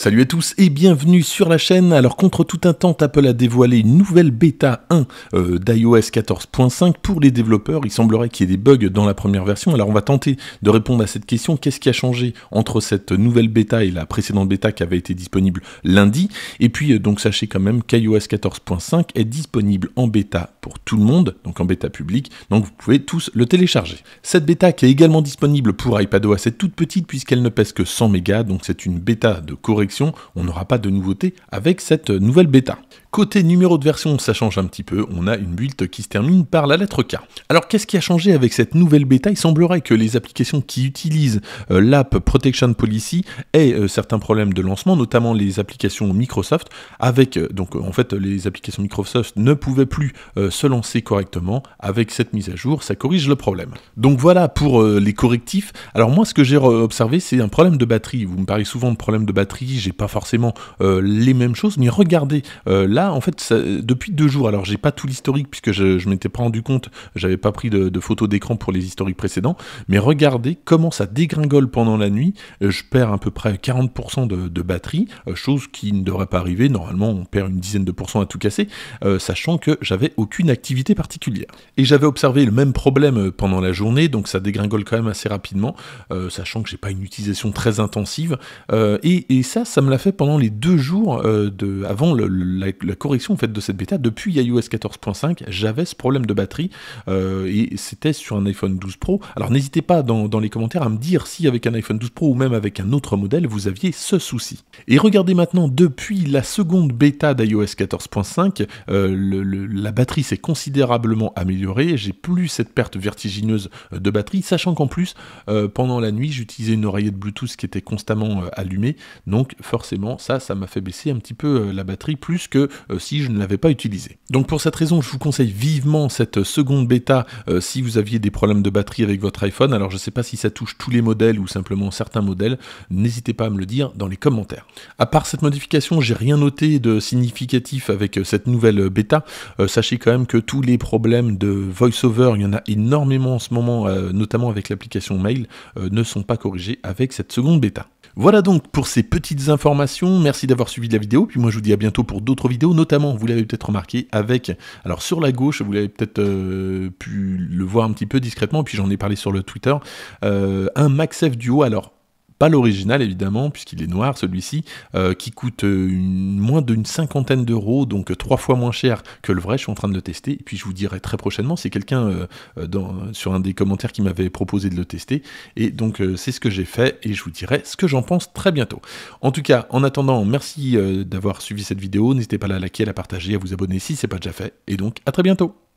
Salut à tous et bienvenue sur la chaîne. Alors contre un temps, Apple a dévoilé une nouvelle bêta 1 euh, d'iOS 14.5 pour les développeurs. Il semblerait qu'il y ait des bugs dans la première version. Alors on va tenter de répondre à cette question. Qu'est-ce qui a changé entre cette nouvelle bêta et la précédente bêta qui avait été disponible lundi Et puis euh, donc sachez quand même qu'iOS 14.5 est disponible en bêta pour tout le monde, donc en bêta publique. Donc vous pouvez tous le télécharger. Cette bêta qui est également disponible pour iPadOS est toute petite puisqu'elle ne pèse que 100 mégas. Donc c'est une bêta de correction on n'aura pas de nouveautés avec cette nouvelle bêta. Côté numéro de version, ça change un petit peu, on a une build qui se termine par la lettre K. Alors qu'est-ce qui a changé avec cette nouvelle bêta Il semblerait que les applications qui utilisent euh, l'app Protection Policy aient euh, certains problèmes de lancement, notamment les applications Microsoft, avec euh, donc en fait les applications Microsoft ne pouvaient plus se lancer correctement. Avec cette mise à jour, ça corrige le problème. Donc voilà pour les correctifs. Alors moi ce que j'ai observé c'est un problème de batterie. Vous me parlez souvent de problème de batterie, j'ai pas forcément les mêmes choses, mais regardez la en fait, depuis deux jours, alors j'ai pas tout l'historique puisque je, m'étais pas rendu compte, j'avais pas pris de, photos d'écran pour les historiques précédents, mais regardez comment ça dégringole pendant la nuit. Euh, je perds à peu près 40% de, batterie, euh, chose qui ne devrait pas arriver. Normalement, on perd une dizaine de pourcents à tout casser, euh, sachant que j'avais aucune activité particulière. Et j'avais observé le même problème pendant la journée, donc ça dégringole quand même assez rapidement, sachant que j'ai pas une utilisation très intensive. et, ça, ça me l'a fait pendant les deux jours de, avant le, la, la correction faite de cette bêta, depuis iOS 14.5, j'avais ce problème de batterie euh, et c'était sur un iPhone 12 Pro. Alors n'hésitez pas dans, les commentaires à me dire si avec un iPhone 12 Pro ou même avec un autre modèle vous aviez ce souci. Et regardez maintenant, depuis la seconde bêta d'iOS 14.5, euh, la batterie s'est considérablement améliorée, j'ai plus cette perte vertigineuse de batterie, sachant qu'en plus, euh, pendant la nuit, j'utilisais une oreillette Bluetooth qui était constamment allumée, donc forcément ça, ça m'a fait baisser un petit peu la batterie, plus que euh, si je ne l'avais pas utilisé. Donc pour cette raison, je vous conseille vivement cette seconde bêta euh, si vous aviez des problèmes de batterie avec votre iPhone. Alors je ne sais pas si ça touche tous les modèles ou simplement certains modèles, n'hésitez pas à me le dire dans les commentaires. À part cette modification, j'ai rien noté de significatif avec euh, cette nouvelle bêta. sachez quand même que tous les problèmes de voice-over, il y en a énormément en ce moment, notamment avec l'application Mail, ne sont pas corrigés avec cette seconde bêta. Voilà donc pour ces petites informations. Merci d'avoir suivi la vidéo. Puis moi, je vous dis à bientôt pour d'autres vidéos, notamment, vous l'avez peut-être remarqué, avec. Alors, sur la gauche, vous l'avez peut-être euh, pu le voir un petit peu discrètement, puis j'en ai parlé sur le Twitter. Euh, un MaxF Duo. Alors, pas l'original évidemment, puisqu'il est noir celui-ci, euh, qui coûte euh, moins d'une cinquantaine d'euros, donc trois fois moins cher que le vrai. Je suis en train de le tester. Et puis je vous dirai très prochainement, c'est quelqu'un euh, sur un des commentaires qui m'avait proposé de le tester. Et donc c'est ce que j'ai fait et je vous dirai ce que j'en pense très bientôt. En tout cas, en attendant, merci d'avoir suivi cette vidéo. N'hésitez pas à la liker, à la partager, à vous abonner si c'est pas déjà fait. Et donc à très bientôt.